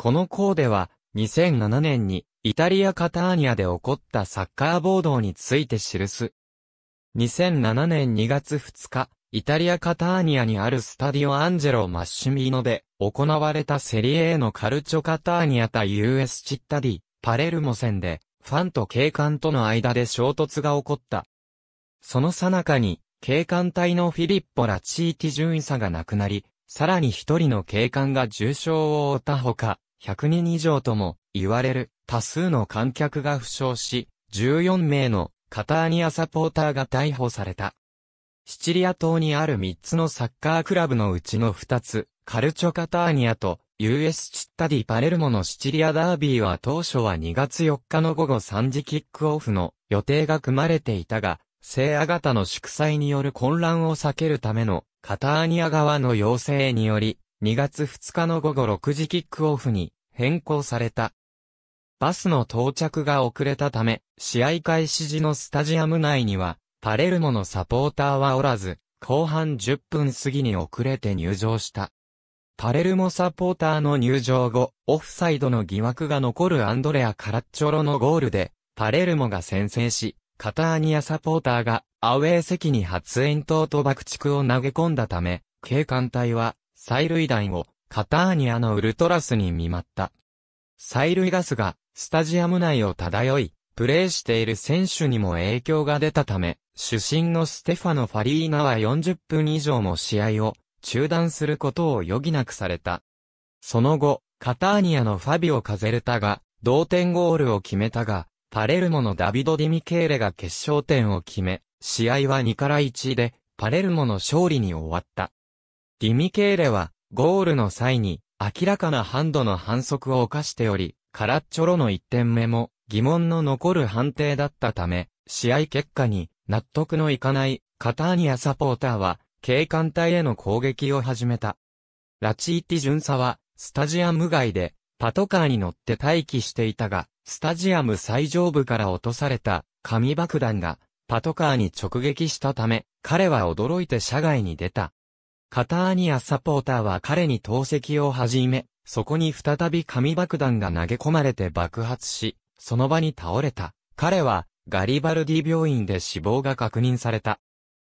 このコーデは、2007年に、イタリア・カターニアで起こったサッカー暴動について記す。2007年2月2日、イタリア・カターニアにあるスタディオ・アンジェロ・マッシュミーノで、行われたセリエーのカルチョ・カターニア対 US チッタディ、パレルモ戦で、ファンと警官との間で衝突が起こった。その最中に、警官隊のフィリッポ・ラチーティ・ジュンイサが亡くなり、さらに一人の警官が重傷を負ったほか、100人以上とも言われる多数の観客が負傷し、14名のカターニアサポーターが逮捕された。シチリア島にある3つのサッカークラブのうちの2つ、カルチョカターニアと US チッタディパレルモのシチリアダービーは当初は2月4日の午後3時キックオフの予定が組まれていたが、聖アガタの祝祭による混乱を避けるためのカターニア側の要請により2月2日の午後6時キックオフに変更された。バスの到着が遅れたため、試合開始時のスタジアム内には、パレルモのサポーターはおらず、後半10分過ぎに遅れて入場した。パレルモサポーターの入場後、オフサイドの疑惑が残るアンドレア・カラッチョロのゴールで、パレルモが先制し、カターニアサポーターがアウェー席に発煙筒と爆竹を投げ込んだため、警官隊は催涙弾をカターニアのウルトラスに見舞った。催涙ガスがスタジアム内を漂い、プレーしている選手にも影響が出たため、主審のステファノ・ファリーナは40分以上も試合を中断することを余儀なくされた。その後、カターニアのファビオ・カゼルタが同点ゴールを決めたが、パレルモのダビド・ディミケーレが決勝点を決め、試合は2から1で、パレルモの勝利に終わった。ディミケーレは、ゴールの際に、明らかなハンドの反則を犯しており、カラッチョロの1点目も、疑問の残る判定だったため、試合結果に、納得のいかないカターニアサポーターは、警官隊への攻撃を始めた。ラチーティ巡査は、スタジアム外で、パトカーに乗って待機していたが、スタジアム最上部から落とされた、紙爆弾が、パトカーに直撃したため、彼は驚いて車外に出た。カターニアサポーターは彼に投石を始め、そこに再び紙爆弾が投げ込まれて爆発し、その場に倒れた。彼は、ガリバルディ病院で死亡が確認された。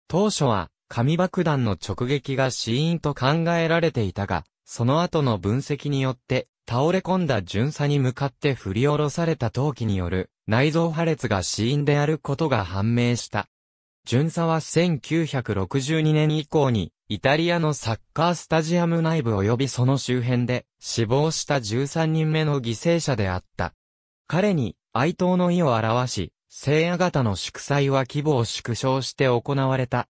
当初は、紙爆弾の直撃が死因と考えられていたが、その後の分析によって、倒れ込んだ巡査に向かって振り下ろされた陶器による内臓破裂が死因であることが判明した。巡査は1962年以降にイタリアのサッカースタジアム内部及びその周辺で死亡した13人目の犠牲者であった。彼に哀悼の意を表し、聖夜型の祝祭は規模を縮小して行われた。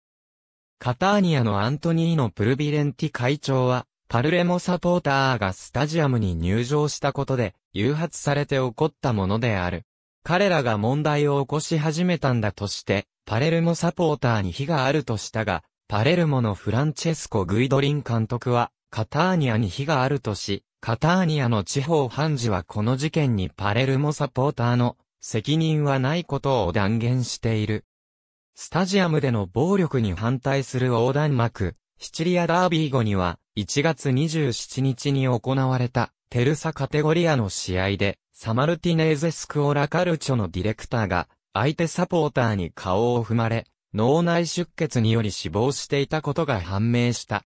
カターニアのアントニーノ・プルビレンティ会長は、パルレモサポーターがスタジアムに入場したことで、誘発されて起こったものである。彼らが問題を起こし始めたんだとして、パレルモサポーターに非があるとしたが、パレルモのフランチェスコ・グイドリン監督は、カターニアに火があるとし、カターニアの地方判事はこの事件にパレルモサポーターの責任はないことを断言している。スタジアムでの暴力に反対する横断幕、シチリアダービー後には、1月27日に行われた、テルサカテゴリアの試合で、サマルティネーゼスクオラカルチョのディレクターが、相手サポーターに顔を踏まれ、脳内出血により死亡していたことが判明した。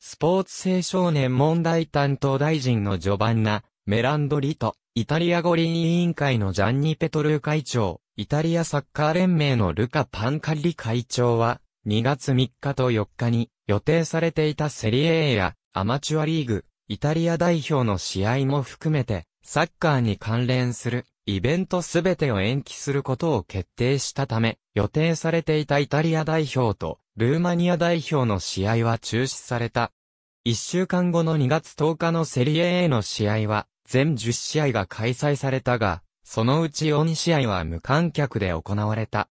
スポーツ青少年問題担当大臣のジョバンナ、メランドリと、イタリア五輪委員会のジャンニ・ペトルー会長、イタリアサッカー連盟のルカ・パンカリ会長は、2月3日と4日に予定されていたセリエ A やアマチュアリーグ、イタリア代表の試合も含めて、サッカーに関連するイベントすべてを延期することを決定したため、予定されていたイタリア代表とルーマニア代表の試合は中止された。一週間後の2月10日のセリエ A の試合は全10試合が開催されたが、そのうち4試合は無観客で行われた。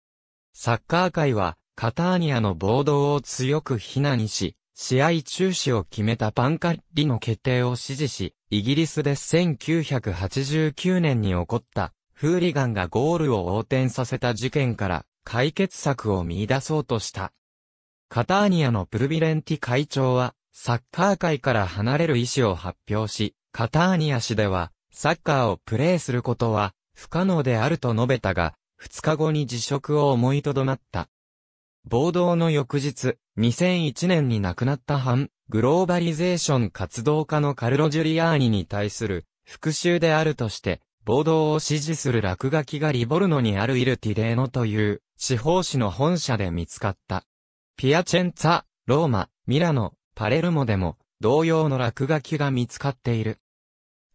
サッカー界はカターニアの暴動を強く非難し、試合中止を決めたパンカッリの決定を支持し、イギリスで1989年に起こった、フーリガンがゴールを横転させた事件から、解決策を見出そうとした。カターニアのプルビレンティ会長は、サッカー界から離れる意思を発表し、カターニア市では、サッカーをプレーすることは、不可能であると述べたが、2日後に辞職を思いとどまった。暴動の翌日、2001年に亡くなった反、グローバリゼーション活動家のカルロ・ジュリアーニに対する復讐であるとして、暴動を支持する落書きがリボルノにあるイルティレーノという司法市の本社で見つかった。ピアチェンツァ、ローマ、ミラノ、パレルモでも同様の落書きが見つかっている。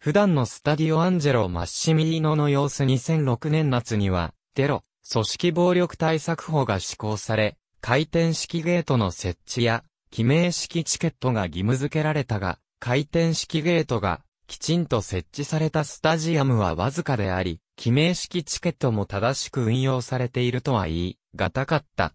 普段のスタディオアンジェロ・マッシミーノの様子2006年夏には、テロ、組織暴力対策法が施行され、回転式ゲートの設置や、記名式チケットが義務付けられたが、回転式ゲートがきちんと設置されたスタジアムはわずかであり、記名式チケットも正しく運用されているとは言い、がたかった。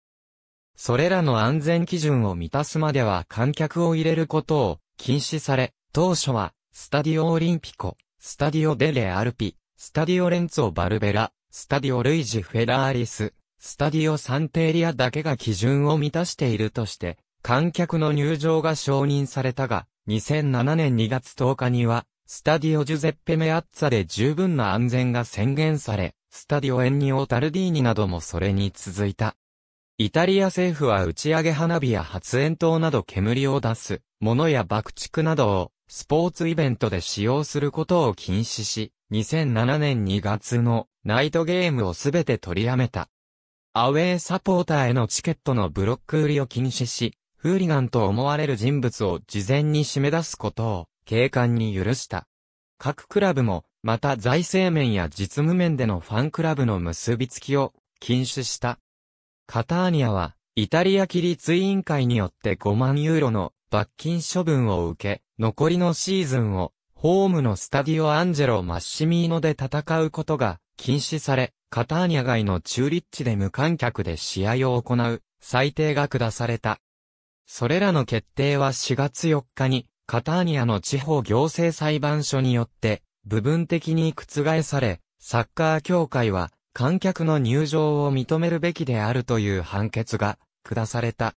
それらの安全基準を満たすまでは観客を入れることを禁止され、当初は、スタディオオリンピコ、スタディオデレアルピ、スタディオレンツォ・バルベラ、スタディオ・ルイジ・フェラーリス、スタディオ・サンテリアだけが基準を満たしているとして、観客の入場が承認されたが、2007年2月10日には、スタディオジュゼッペ・メアッツァで十分な安全が宣言され、スタディオエンニオ・タルディーニなどもそれに続いた。イタリア政府は打ち上げ花火や発煙筒など煙を出す、物や爆竹などを、スポーツイベントで使用することを禁止し、2007年2月のナイトゲームをすべて取りやめた。アウェーサポーターへのチケットのブロック売りを禁止し、フーリガンと思われる人物を事前に締め出すことを警官に許した。各クラブも、また財政面や実務面でのファンクラブの結びつきを禁止した。カターニアは、イタリア規律委員会によって5万ユーロの罰金処分を受け、残りのシーズンを、ホームのスタディオアンジェロ・マッシミーノで戦うことが禁止され、カターニア外の中立地で無観客で試合を行う裁定が下された。それらの決定は4月4日にカターニアの地方行政裁判所によって、部分的に覆され、サッカー協会は、観客の入場を認めるべきであるという判決が、下された。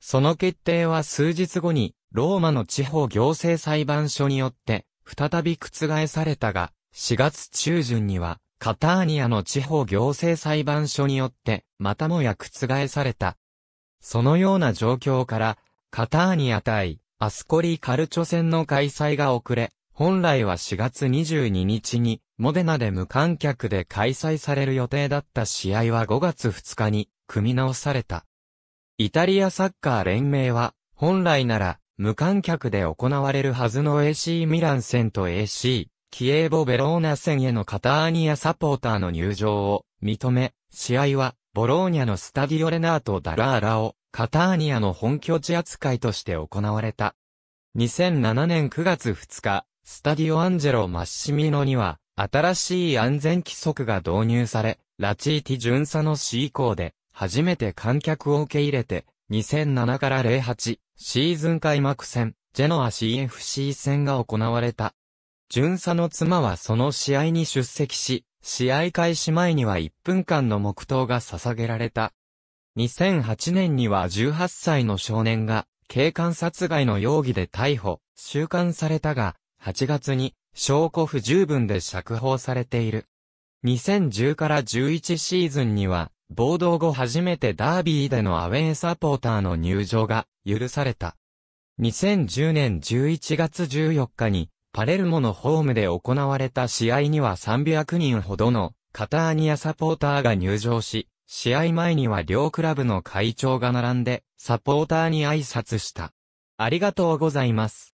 その決定は数日後に、ローマの地方行政裁判所によって、再び覆されたが、4月中旬には、カターニアの地方行政裁判所によって、またもや覆された。そのような状況から、カターニア対アスコリーカルチョ戦の開催が遅れ、本来は4月22日に、モデナで無観客で開催される予定だった試合は5月2日に、組み直された。イタリアサッカー連盟は、本来なら、無観客で行われるはずの AC ミラン戦と AC、キエーボ・ベローナ戦へのカターニアサポーターの入場を認め、試合はボローニャのスタディオレナート・ダラーラを、カターニアの本拠地扱いとして行われた。2007年9月2日、スタディオ・アンジェロ・マッシミノには、新しい安全規則が導入され、ラチーティ巡査の市以降で、初めて観客を受け入れて、2007から08シーズン開幕戦、ジェノア CFC 戦が行われた。巡査の妻はその試合に出席し、試合開始前には1分間の黙祷が捧げられた。2008年には18歳の少年が、警官殺害の容疑で逮捕、収監されたが、8月に、証拠不十分で釈放されている。2010から11シーズンには、暴動後初めてダービーでのアウェーサポーターの入場が許された。2010年11月14日にパレルモのホームで行われた試合には300人ほどのカターニアサポーターが入場し、試合前には両クラブの会長が並んで、サポーターに挨拶した。ありがとうございます。